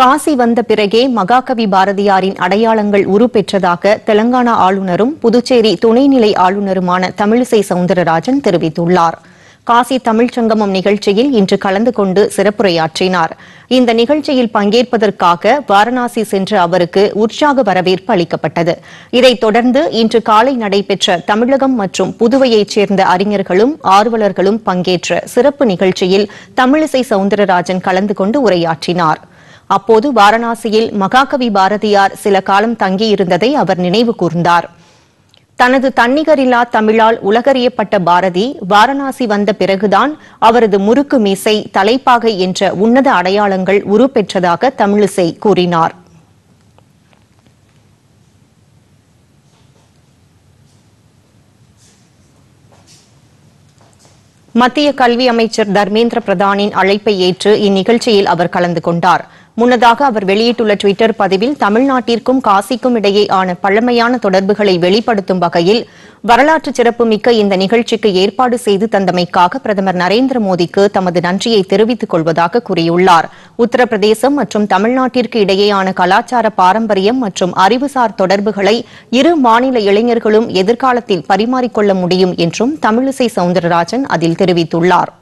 காசி வந்த பிறகே மகாகவி பாரதியாரின் அடையாளங்கள் உருப்பெற்றதாக தெலங்கானா ஆளுநரும் புதுச்சேரி துணைநிலை ஆளுநருமான தமிழிசை சவுந்தரராஜன் தெரிவித்துள்ளார் காசி தமிழ்ச்சங்கமம் நிகழ்ச்சியில் இன்று கலந்து கொண்டு சிறப்புரையாற்றினார் இந்த நிகழ்ச்சியில் பங்கேற்பதற்காக வாரணாசி சென்ற அவருக்கு உற்சாக வரவேற்பு அளிக்கப்பட்டது இதைத் தொடர்ந்து இன்று காலை நடைபெற்ற தமிழகம் மற்றும் புதுவையைச் சேர்ந்த அறிஞர்களும் ஆர்வலர்களும் பங்கேற்ற சிறப்பு நிகழ்ச்சியில் தமிழிசை சவுந்தரராஜன் கலந்து கொண்டு உரையாற்றினாா் அப்போது வாரணாசியில் மகாகவி பாரதியார் சில காலம் தங்கியிருந்ததை அவர் நினைவு கூர்ந்தார் தனது தன்னிகரில்லா தமிழால் உலகறியப்பட்ட பாரதி வாரணாசி வந்த பிறகுதான் அவரது முறுக்கு மீசை தலைப்பாகை என்ற உன்னத அடையாளங்கள் உருப்பெற்றதாக தமிழிசை கூறினார் மத்திய கல்வி அமைச்சர் தர்மேந்திர பிரதானின் அழைப்பை ஏற்று இந்நிகழ்ச்சியில் அவர் கலந்து கொண்டார் முன்னதாக அவர் வெளியிட்டுள்ள டுவிட்டர் பதிவில் தமிழ்நாட்டிற்கும் காசிக்கும் இடையேயான பழமையான தொடர்புகளை வெளிப்படுத்தும் வகையில் வரலாற்று சிறப்புமிக்க இந்த நிகழ்ச்சிக்கு ஏற்பாடு செய்து தந்தமைக்காக பிரதமர் நரேந்திர மோடிக்கு தமது நன்றியை தெரிவித்துக் கொள்வதாக கூறியுள்ளாா் உத்தரப்பிரதேசம் மற்றும் தமிழ்நாட்டிற்கு இடையேயான கலாச்சார பாரம்பரியம் மற்றும் அறிவுசார் தொடர்புகளை இரு மாநில இளைஞர்களும் எதிர்காலத்தில் பரிமாறிக்கொள்ள முடியும் என்றும் தமிழிசை சவுந்தரராஜன் அதில் தெரிவித்துள்ளாா்